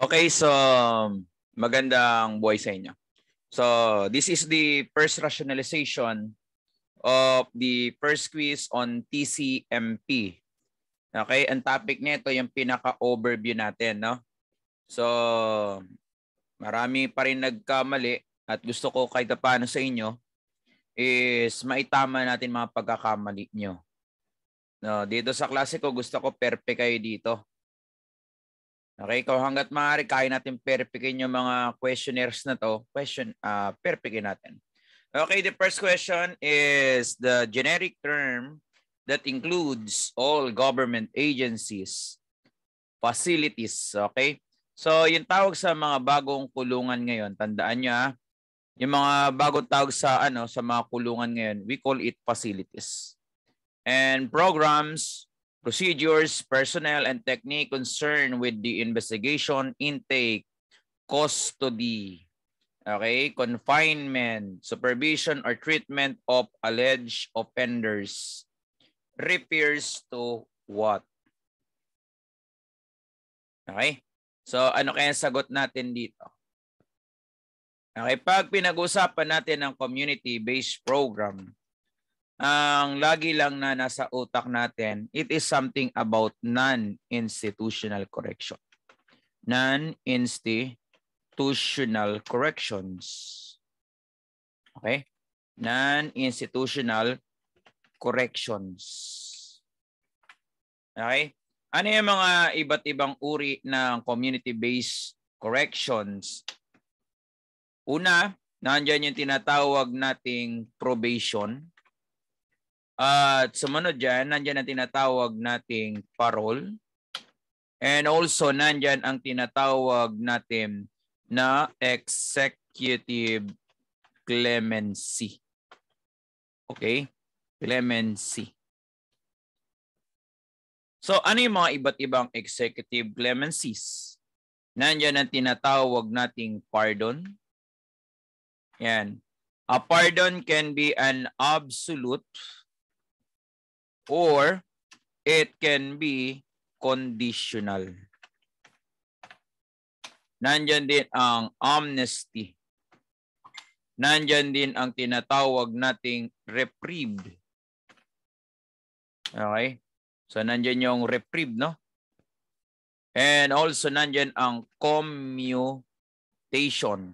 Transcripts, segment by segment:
Okay, so um, magandang buhay sa inyo. So this is the first rationalization of the first quiz on TCMP. Okay, ang topic nito yung pinaka-overview natin, no? So marami pa rin nagkamali at gusto ko kahit paano sa inyo is maitama natin mga pagkakamali nyo. No, dito sa klase ko gusto ko perfect kayo dito. Okay, ikaw hanggat maaari, kaya natin perfectin yung mga questionnaires na to. Question, uh, ah, perfectin natin. Okay, the first question is the generic term that includes all government agencies, facilities, okay? So, yung tawag sa mga bagong kulungan ngayon, tandaan ha, ah, yung mga bagong tawag sa ano sa mga kulungan ngayon, we call it facilities. And programs procedures, personnel, and technique concerned with the investigation, intake, custody, okay, confinement, supervision or treatment of alleged offenders refers to what? Okay? So ano kaya sagot natin dito? Okay, pag pinag-usapan natin ang community-based program, ang lagi lang na nasa utak natin, it is something about non-institutional correction. Non-institutional corrections. Okay? Non-institutional corrections. Okay? Ano yung mga iba't ibang uri ng community-based corrections? Una, nandiyan yung tinatawag nating probation at sumunod dyan, nandyan ang tinatawag nating parol. And also, nandyan ang tinatawag natin na executive clemency. Okay? Clemency. So, ano yung mga iba't ibang executive clemencies? Nandiyan ang tinatawag nating pardon. Yan. A pardon can be an absolute or it can be conditional. Nandyan din ang amnesty. Nandyan din ang tinatawag nating reprieved. Okay? So nandyan yung reprieved, no? And also nandyan ang commutation.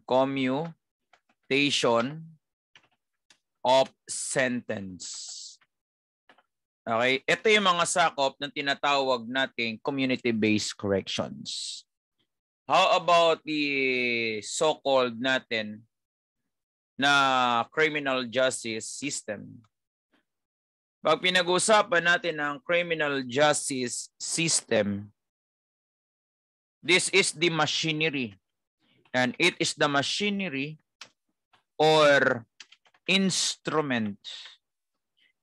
Commutation of sentence. Okay? Ito yung mga sakop ng tinatawag nating community-based corrections. How about the so-called natin na criminal justice system? Pag pinag-usapan natin ang criminal justice system, this is the machinery. And it is the machinery or instrument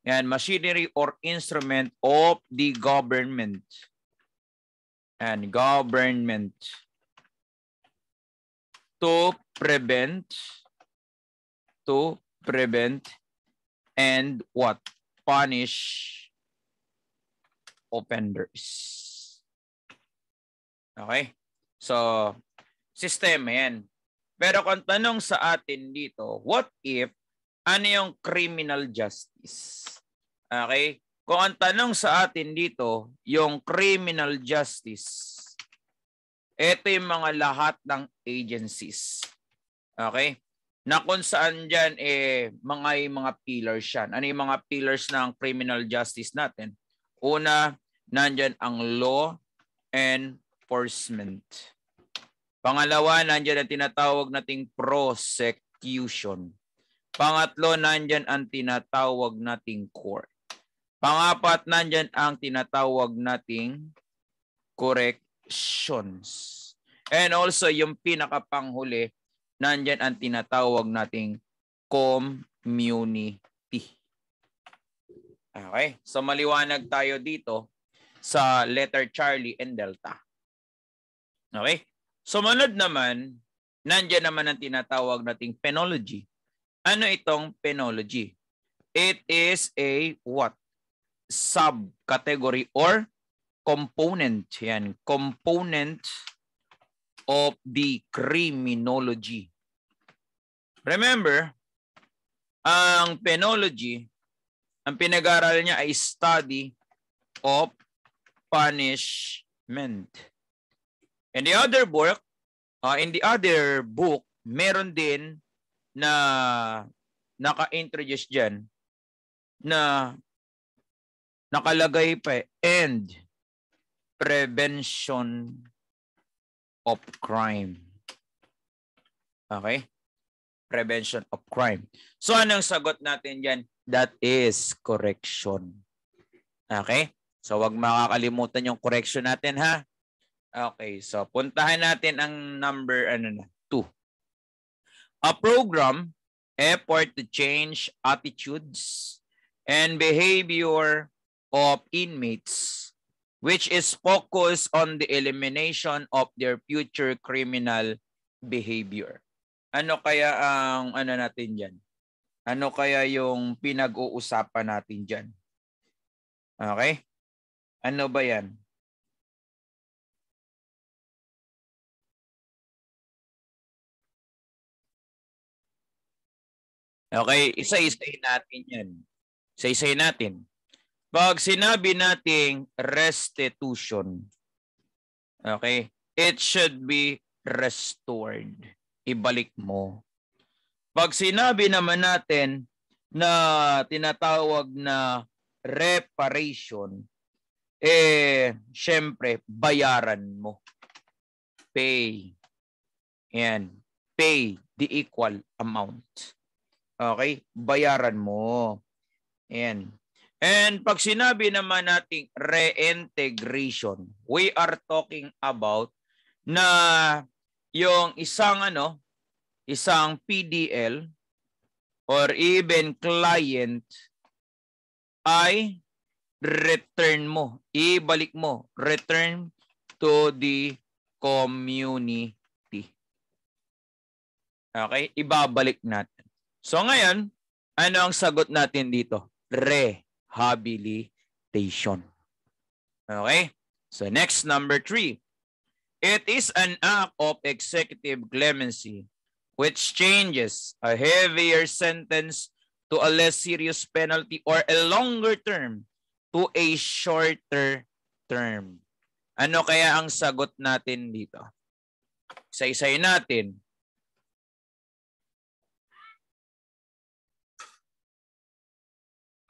and machinery or instrument of the government. And government to prevent to prevent and what? Punish offenders. Okay? So, system, yan. Pero kung tanong sa atin dito, what if, ano yung criminal justice? Okay? Kung ang tanong sa atin dito, yung criminal justice, ito yung mga lahat ng agencies. Okay? Na kung saan dyan, eh, mga mga pillars yan. Ano yung mga pillars ng criminal justice natin? Una, nandyan ang law enforcement. Pangalawa, nandyan ang tinatawag nating prosecution. Pangatlo, nandyan ang tinatawag nating court. Pangapat, nandyan ang tinatawag nating corrections. And also, yung pinakapanghuli, nandyan ang tinatawag nating community. Okay, so maliwanag tayo dito sa letter Charlie and Delta. Okay? Sumunod naman, nandiyan naman ang tinatawag nating penology. Ano itong penology? It is a what? subcategory or component. Yan, component of the criminology. Remember, ang penology, ang pinag-aral niya ay study of punishment. In the other book, uh, in the other book, meron din na naka-introduce diyan na Nakalagay pa end eh. prevention of crime. Okay? Prevention of crime. So anong sagot natin diyan? That is correction. Okay? So wag makakalimutan yung correction natin ha. Okay, so puntahan natin ang number ano na, 2. A program effort to change attitudes and behavior of inmates which is focused on the elimination of their future criminal behavior. Ano kaya ang ano natin diyan? Ano kaya yung pinag-uusapan natin diyan? Okay? Ano ba 'yan? Okay, isa-isahin natin yan. Isa-isahin natin. Pag sinabi nating restitution, okay, it should be restored. Ibalik mo. Pag sinabi naman natin na tinatawag na reparation, eh, syempre, bayaran mo. Pay. Yan. Pay the equal amount. Okay? Bayaran mo. Yan. And pag sinabi naman nating reintegration, we are talking about na yung isang ano, isang PDL or even client ay return mo, ibalik mo, return to the community. Okay? Ibabalik natin. So ngayon, ano ang sagot natin dito? Re habilitation. Okay? So next, number three. It is an act of executive clemency which changes a heavier sentence to a less serious penalty or a longer term to a shorter term. Ano kaya ang sagot natin dito? Isa-isay natin.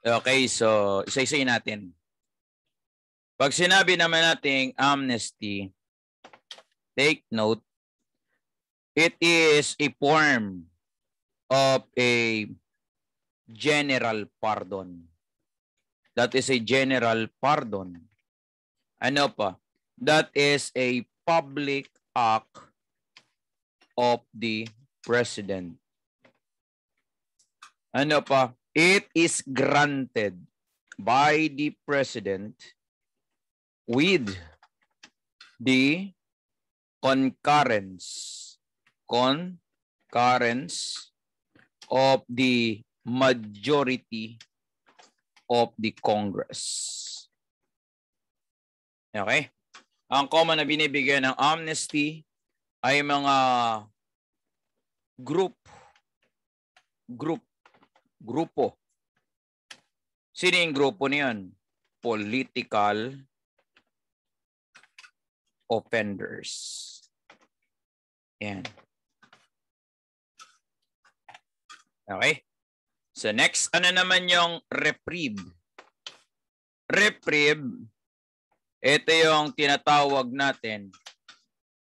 Okay, so isa-isayin natin. Pag sinabi naman nating amnesty, take note, it is a form of a general pardon. That is a general pardon. Ano pa? That is a public act of the president. Ano pa? It is granted by the President with the concurrence concurrence of the majority of the Congress. Okay? Ang common na binibigyan ng amnesty ay mga group group grupo. Sino yung grupo niyan? Political offenders. Yan. Okay? So next, ano naman yung reprieve? Reprieve, ito yung tinatawag natin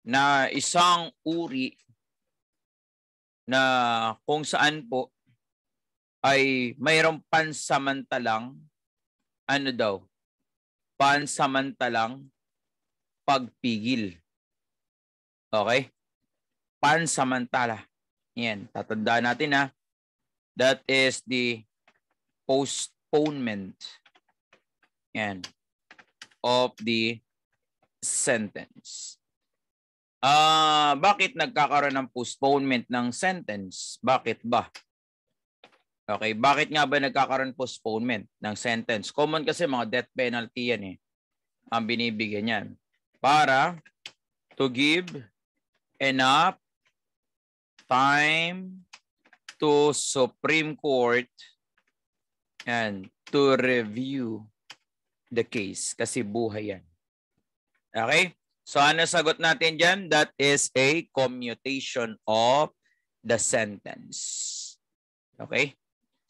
na isang uri na kung saan po ay mayroong pansamantalang ano daw? Pansamantalang pagpigil. Okay? Pansamantala. Yan, tatandaan natin ha. That is the postponement yan, of the sentence. Ah, uh, bakit nagkakaroon ng postponement ng sentence? Bakit ba? Okay, bakit nga ba nagkakaroon postponement ng sentence? Common kasi mga death penalty yan eh. Ang binibigyan niyan Para to give enough time to Supreme Court and to review the case kasi buhay yan. Okay? So ano sagot natin diyan? That is a commutation of the sentence. Okay?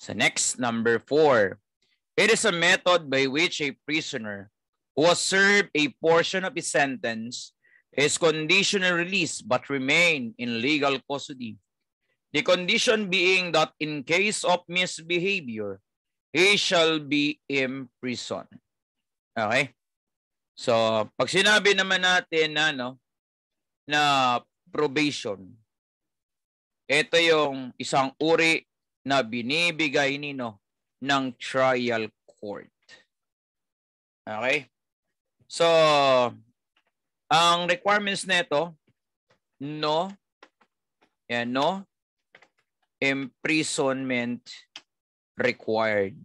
So next, number four. It is a method by which a prisoner who has served a portion of his sentence is conditional release but remain in legal custody. The condition being that in case of misbehavior, he shall be imprisoned. Okay? So, pag sinabi naman natin na, no, na probation, ito yung isang uri na binibigay nino ng trial court. Okay? So, ang requirements nito, no, yan, no, imprisonment required.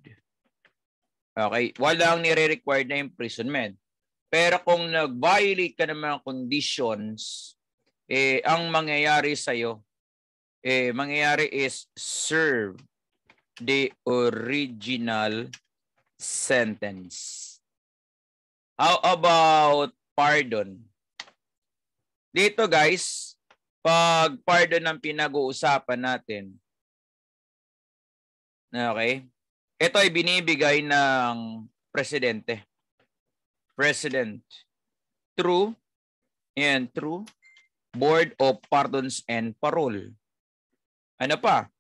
Okay? Wala ang nire-required na imprisonment. Pero kung nag-violate ka ng mga conditions, eh, ang mangyayari sa'yo, eh, mangyayari is serve the original sentence. How about pardon? Dito guys, pag pardon ang pinag-uusapan natin, okay, ito ay binibigay ng presidente. President. True and true. Board of Pardons and Parole. Ano pa?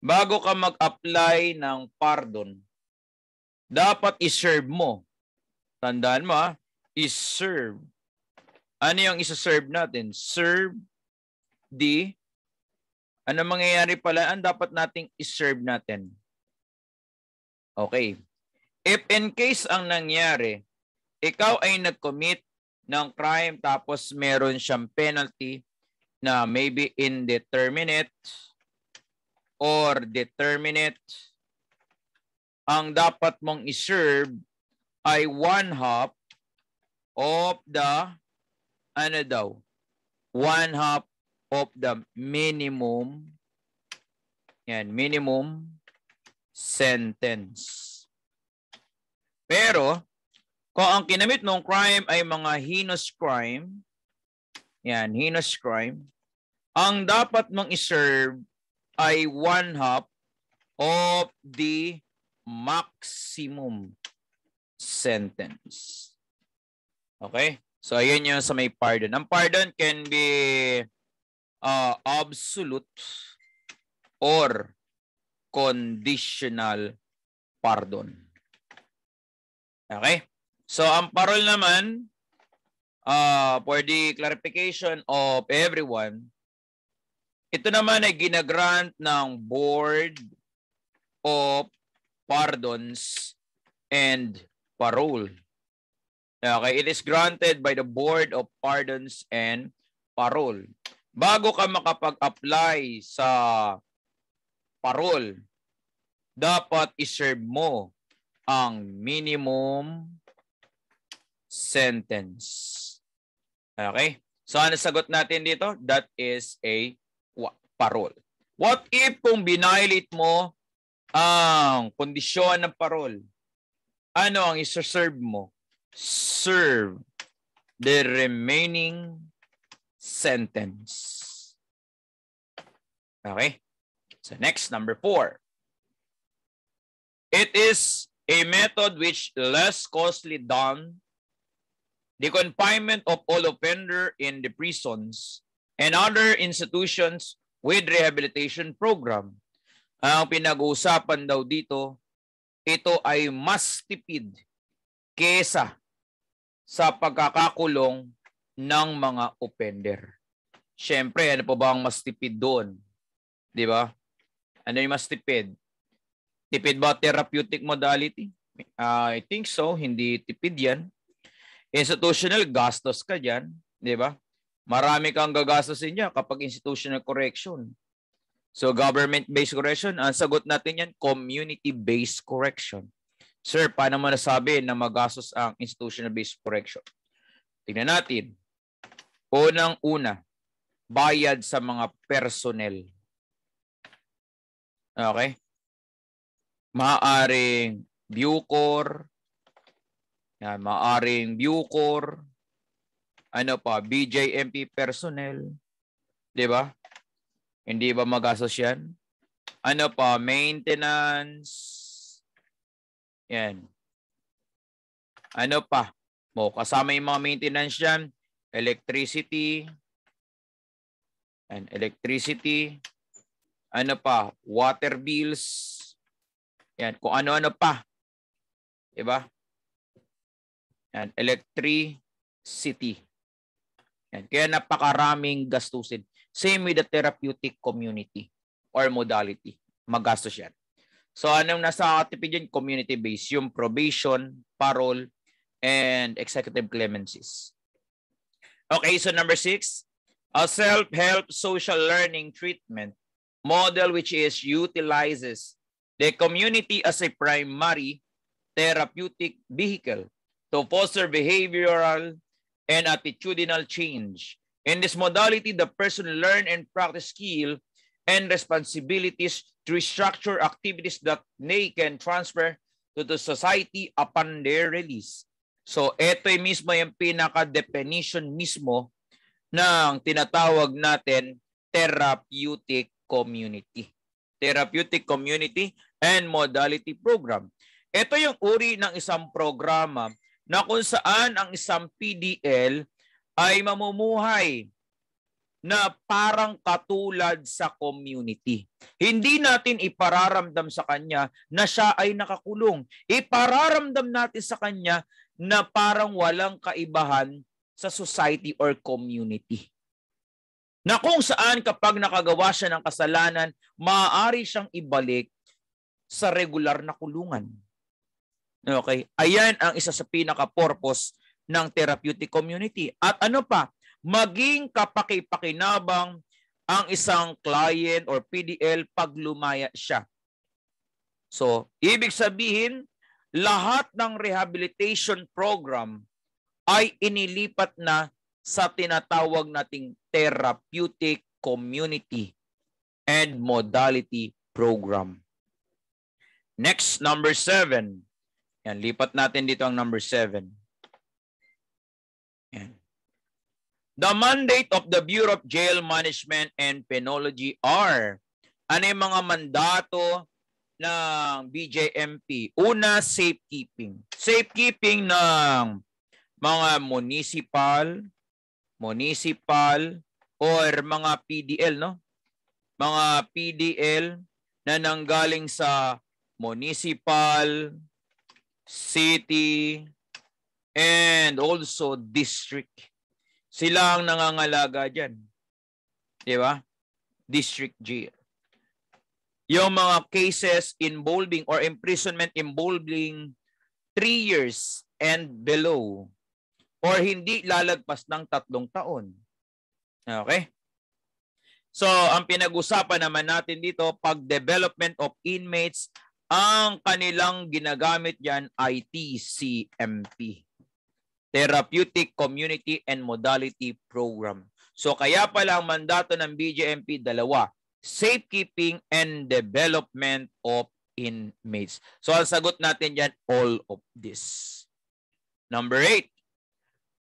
Bago ka mag-apply ng pardon, dapat iserve mo. Tandaan mo ha, iserve. Ano yung isa-serve natin? Serve the ano mangyayari pala? Ang dapat nating iserve natin. Okay. If in case ang nangyari, ikaw ay nag-commit ng crime tapos meron siyang penalty, na maybe indeterminate or determinate, ang dapat mong iserve ay one half of the ano daw? One half of the minimum yan, minimum sentence. Pero, kung ang kinamit mong crime ay mga heinous crime, yan, heinous crime, ang dapat mong iserve ay one half of the maximum sentence. Okay? So, ayun yung sa may pardon. Ang pardon can be uh, absolute or conditional pardon. Okay? So, ang parol naman, uh, for the clarification of everyone, ito naman ay ginagrant ng Board of Pardons and Parole. Okay, it is granted by the Board of Pardons and Parole. Bago ka makapag-apply sa parole, dapat iserve mo ang minimum sentence. Okay? So ano sagot natin dito? That is a parol. What if kung binailit mo ang kondisyon ng parol, ano ang isa-serve mo? Serve the remaining sentence. Okay? So next, number four. It is a method which less costly done the confinement of all offender in the prisons and other institutions with rehabilitation program. Ang pinag-uusapan daw dito, ito ay mas tipid kesa sa pagkakakulong ng mga offender. Siyempre, ano po ba ang mas tipid doon? Di ba? Ano yung mas tipid? Tipid ba therapeutic modality? Uh, I think so. Hindi tipid yan. Institutional gastos ka dyan. Di ba? Marami kang gagastusin niya kapag institutional correction. So government-based correction, ang sagot natin yan, community-based correction. Sir, paano mo nasabi na magastos ang institutional-based correction? Tingnan natin. Unang-una, bayad sa mga personnel. Okay? Maaring Bucor, yan, maaring Bucor, ano pa, BJMP personnel. 'Di ba? Hindi ba magastos 'yan? Ano pa, maintenance. 'Yan. Ano pa? Mo kasama 'yung mga maintenance yan. electricity and electricity. Ano pa? Water bills. 'Yan, kung ano-ano pa. 'Di ba? Yan, electricity. Yan. Kaya napakaraming gastusin. Same with the therapeutic community or modality. Magastos yan. So anong nasa katipid yun? Community-based. Yung probation, parole, and executive clemencies. Okay, so number six, a self-help social learning treatment model which is utilizes the community as a primary therapeutic vehicle to foster behavioral and attitudinal change. In this modality, the person learn and practice skill and responsibilities to restructure activities that they can transfer to the society upon their release. So ito yung mismo yung pinaka-definition mismo ng tinatawag natin therapeutic community. Therapeutic community and modality program. Ito yung uri ng isang programa na kung saan ang isang PDL ay mamumuhay na parang katulad sa community. Hindi natin ipararamdam sa kanya na siya ay nakakulong. Ipararamdam natin sa kanya na parang walang kaibahan sa society or community. Na kung saan kapag nakagawa siya ng kasalanan, maaari siyang ibalik sa regular na kulungan. Okay? Ayan ang isa sa pinaka-purpose ng therapeutic community. At ano pa? Maging kapakipakinabang ang isang client or PDL pag lumaya siya. So, ibig sabihin, lahat ng rehabilitation program ay inilipat na sa tinatawag nating therapeutic community and modality program. Next, number seven. Yan, lipat natin dito ang number 7. Yan. The mandate of the Bureau of Jail Management and Penology are ano yung mga mandato ng BJMP? Una, safekeeping. Safekeeping ng mga municipal, municipal, or mga PDL, no? Mga PDL na nanggaling sa municipal, city, and also district. Sila ang nangangalaga dyan. Di ba? District jail. Yung mga cases involving or imprisonment involving 3 years and below or hindi lalagpas ng tatlong taon. Okay? So, ang pinag-usapan naman natin dito, pag-development of inmates ang kanilang ginagamit yan ay TCMP. Therapeutic Community and Modality Program. So kaya pala ang mandato ng BJMP dalawa, safekeeping and development of inmates. So ang sagot natin diyan all of this. Number eight,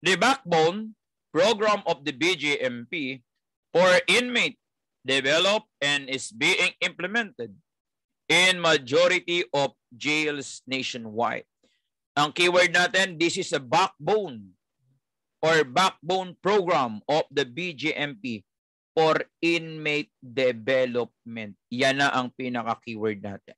the backbone program of the BJMP for inmate developed and is being implemented in majority of jails nationwide. Ang keyword natin, this is a backbone or backbone program of the BJMP for inmate development. Yan na ang pinaka-keyword natin.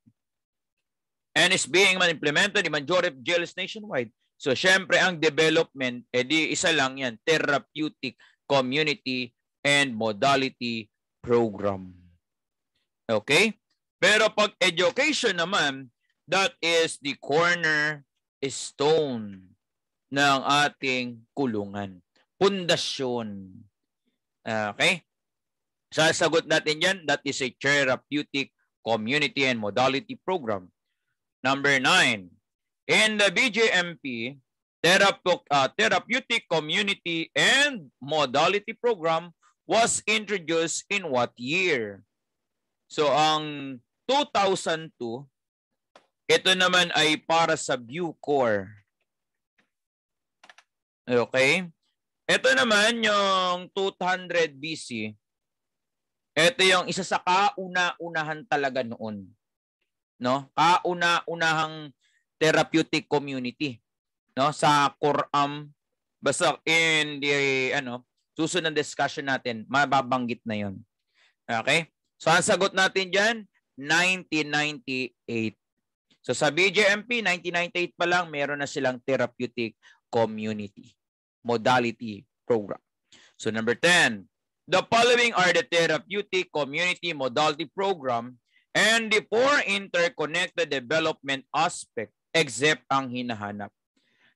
And it's being implemented in majority of jails nationwide. So syempre ang development, edi eh, isa lang yan, therapeutic community and modality program. Okay? Pero pag education naman, that is the corner stone ng ating kulungan. Pundasyon. Okay? Sasagot natin yan, that is a therapeutic community and modality program. Number nine, in the BJMP, uh, therapeutic community and modality program was introduced in what year? So ang 2002, ito naman ay para sa Bucor. Okay? Ito naman yung 200 BC. Ito yung isa sa kauna-unahan talaga noon. No? Kauna-unahang therapeutic community no sa Quran basta in the ano susunod na discussion natin mababanggit na yon. Okay? So ang sagot natin diyan 1998. So sa BJMP, 1998 pa lang, meron na silang therapeutic community modality program. So number 10, the following are the therapeutic community modality program and the four interconnected development aspect except ang hinahanap.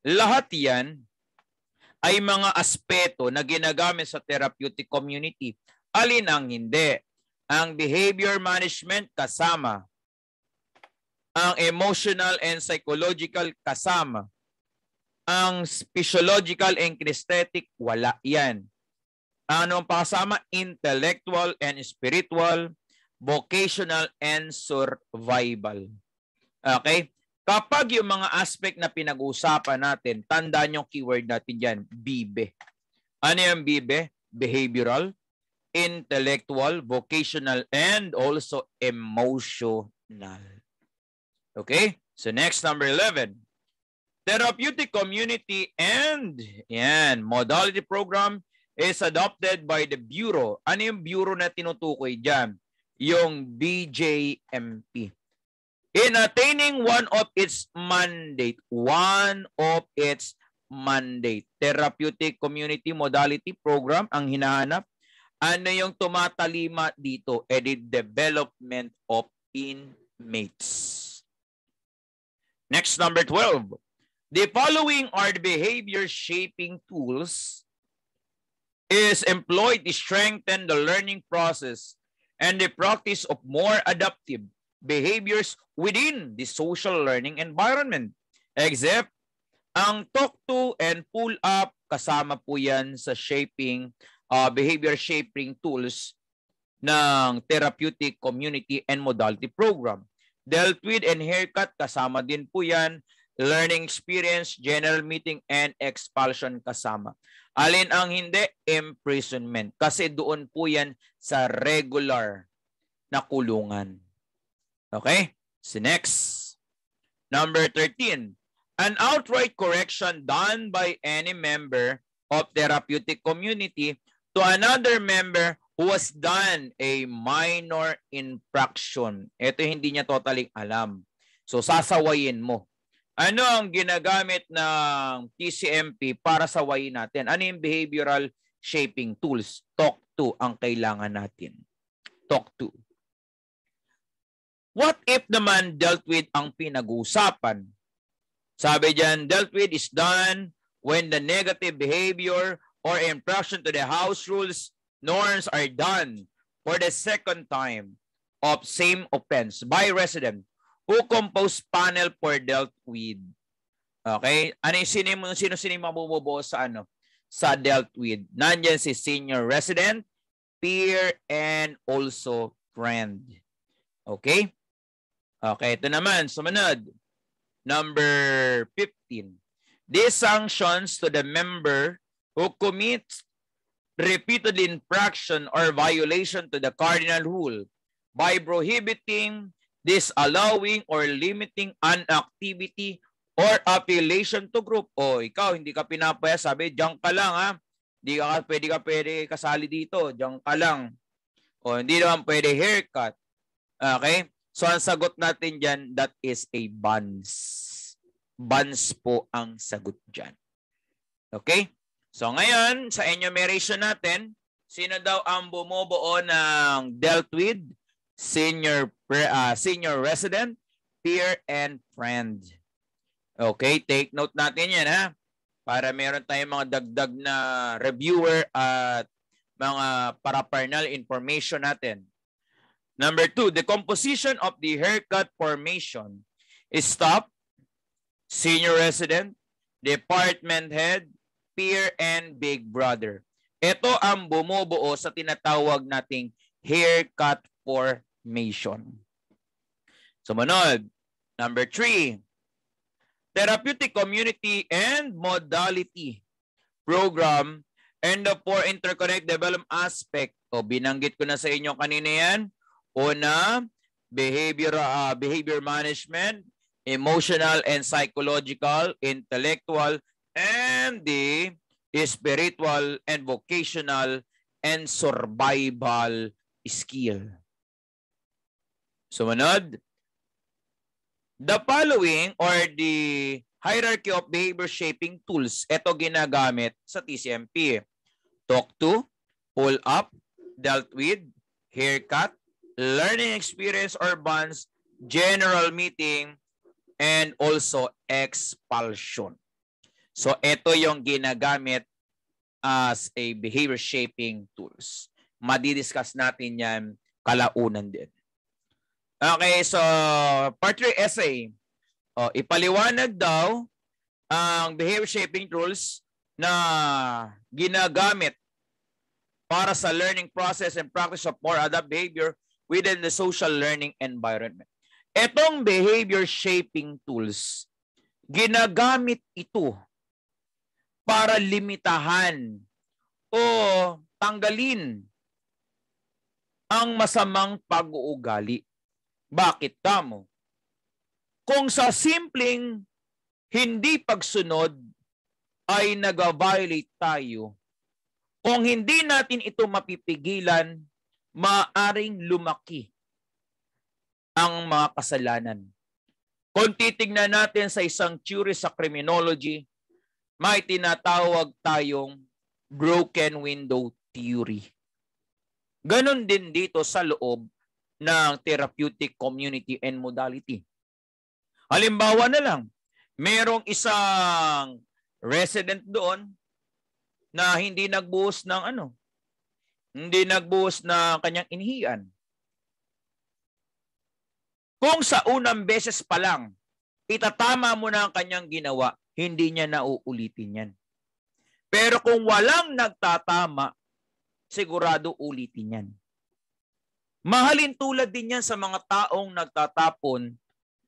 Lahat yan ay mga aspeto na ginagamit sa therapeutic community. Alin ang hindi? ang behavior management kasama, ang emotional and psychological kasama, ang physiological and kinesthetic, wala yan. Ano ang pakasama? Intellectual and spiritual, vocational and survival. Okay? Kapag yung mga aspect na pinag-uusapan natin, tandaan yung keyword natin dyan, BIBE. Ano yung BIBE? Behavioral, intellectual, vocational, and also emotional. Okay? So next, number 11. Therapeutic community and yan, modality program is adopted by the Bureau. Ano yung Bureau na tinutukoy dyan? Yung BJMP. In attaining one of its mandate, one of its mandate, therapeutic community modality program ang hinahanap Ano yung tumatalima dito? Edit development of inmates. Next, number 12. The following are the behavior shaping tools is employed to strengthen the learning process and the practice of more adaptive behaviors within the social learning environment. Except ang talk to and pull up kasama po yan sa shaping uh, behavior shaping tools ng therapeutic community and modality program. Dealt with and haircut, kasama din po yan. Learning experience, general meeting, and expulsion kasama. Alin ang hindi? Imprisonment. Kasi doon po yan sa regular na kulungan. Okay? So next. Number 13. An outright correction done by any member of therapeutic community to another member who has done a minor infraction. Ito hindi niya totally alam. So sasawayin mo. Ano ang ginagamit ng TCMP para sawayin natin? Ano yung behavioral shaping tools? Talk to ang kailangan natin. Talk to. What if naman dealt with ang pinag-uusapan? Sabi diyan, dealt with is done when the negative behavior or infraction to the house rules, norms are done for the second time of same offense by resident who compose panel for dealt with. Okay? Ano yung sino, sino, sino yung sa ano? Sa dealt with. Nandiyan si senior resident, peer, and also friend. Okay? Okay, ito naman. Sumunod. Number 15. These sanctions to the member who commits repeated infraction or violation to the cardinal rule by prohibiting, disallowing, or limiting an activity or affiliation to group. O, ikaw, hindi ka pinapaya, sabi, diyan ka lang ha. Hindi ka pwede ka pwede kasali dito, diyan ka lang. O, hindi naman pwede haircut. Okay? So, ang sagot natin dyan, that is a bans. Bans po ang sagot dyan. Okay? So ngayon, sa enumeration natin, sino daw ang bumubuo ng dealt with? Senior, uh, senior resident, peer, and friend. Okay, take note natin yan ha. Para meron tayong mga dagdag na reviewer at mga parapernal information natin. Number two, the composition of the haircut formation is top, senior resident, department head, peer, and big brother. Ito ang bumubuo sa tinatawag nating haircut formation. Sumunod, number three, therapeutic community and modality program and the four interconnect development aspect. O binanggit ko na sa inyo kanina yan. Una, behavior, uh, behavior management, emotional and psychological, intellectual, and And is spiritual and vocational and survival skill. Sumunod, the following or the hierarchy of behavior shaping tools, ito ginagamit sa TCMP. Talk to, pull up, dealt with, haircut, learning experience or bonds, general meeting, and also expulsion. So ito yung ginagamit as a behavior shaping tools. Madidiscuss natin yan kalaunan din. Okay, so part 3 essay. Oh, ipaliwanag daw ang behavior shaping tools na ginagamit para sa learning process and practice of more adult behavior within the social learning environment. Etong behavior shaping tools, ginagamit ito para limitahan o tanggalin ang masamang pag-uugali. Bakit kamo? Kung sa simpleng hindi pagsunod ay nag-violate tayo, kung hindi natin ito mapipigilan, maaring lumaki ang mga kasalanan. Kung titignan natin sa isang theory sa criminology, may tinatawag tayong broken window theory. Ganon din dito sa loob ng therapeutic community and modality. Halimbawa na lang, merong isang resident doon na hindi nagbuhos ng ano, hindi nagbuhos ng kanyang inihian. Kung sa unang beses pa lang, itatama mo na ang kanyang ginawa, hindi niya nauulitin yan. Pero kung walang nagtatama, sigurado ulitin yan. Mahalin tulad din yan sa mga taong nagtatapon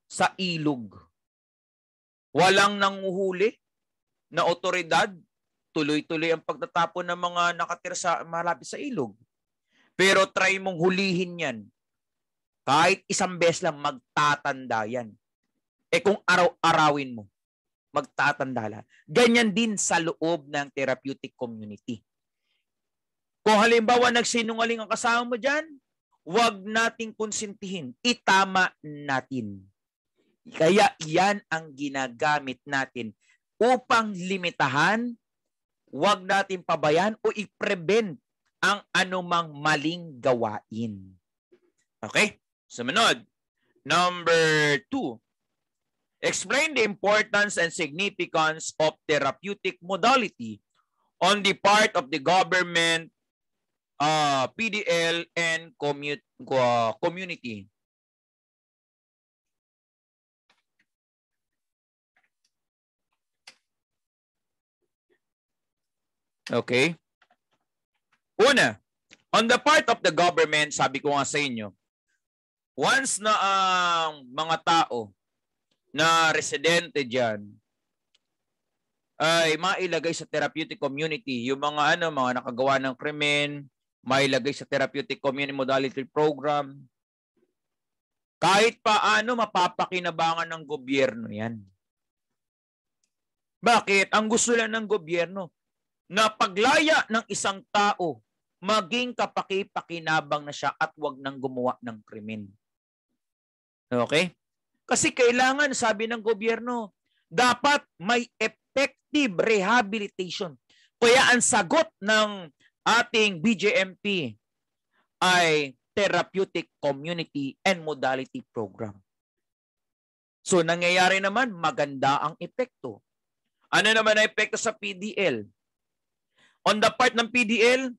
sa ilog. Walang nanguhuli na otoridad, tuloy-tuloy ang pagtatapon ng mga nakatira sa malapit sa ilog. Pero try mong hulihin yan. Kahit isang beses lang magtatanda yan. Eh kung araw-arawin mo magtatanda lahat. Ganyan din sa loob ng therapeutic community. Kung halimbawa nagsinungaling ang kasama mo dyan, huwag nating konsentihin. Itama natin. Kaya yan ang ginagamit natin upang limitahan, huwag natin pabayan o i-prevent ang anumang maling gawain. Okay? Sumunod. Number two, Explain the importance and significance of therapeutic modality on the part of the government, uh, PDL, and commute, uh, community. Okay? Una, on the part of the government, sabi ko nga sa inyo, once na ang uh, mga tao na residente diyan ay mailagay sa therapeutic community yung mga ano mga nakagawa ng krimen, mailagay sa therapeutic community modality program. Kahit paano mapapakinabangan ng gobyerno 'yan. Bakit? Ang gusto lang ng gobyerno na paglaya ng isang tao maging kapaki-pakinabang na siya at wag nang gumawa ng krimen. Okay? Kasi kailangan, sabi ng gobyerno, dapat may effective rehabilitation. Kaya ang sagot ng ating BJMP ay Therapeutic Community and Modality Program. So nangyayari naman, maganda ang epekto. Ano naman ang epekto sa PDL? On the part ng PDL,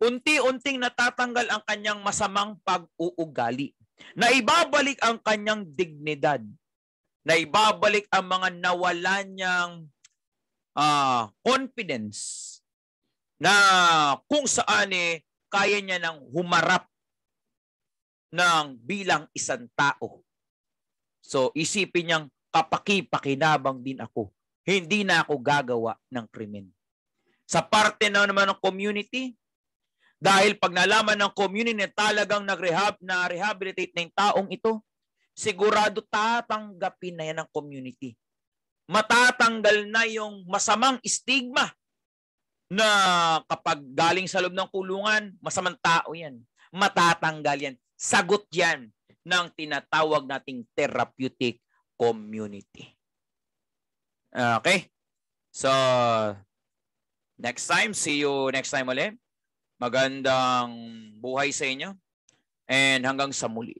unti-unting natatanggal ang kanyang masamang pag-uugali na ibabalik ang kanyang dignidad, na ibabalik ang mga nawalan niyang uh, confidence na kung saan eh, kaya niya nang humarap ng bilang isang tao. So isipin niyang kapaki-pakinabang din ako. Hindi na ako gagawa ng krimen. Sa parte na naman ng community, dahil pag nalaman ng community na talagang nagrehab na rehabilitate na yung taong ito, sigurado tatanggapin na yan ng community. Matatanggal na yung masamang stigma na kapag galing sa loob ng kulungan, masamang tao yan. Matatanggal yan. Sagot yan ng tinatawag nating therapeutic community. Okay? So, next time. See you next time ulit. Magandang buhay sa inyo and hanggang sa muli.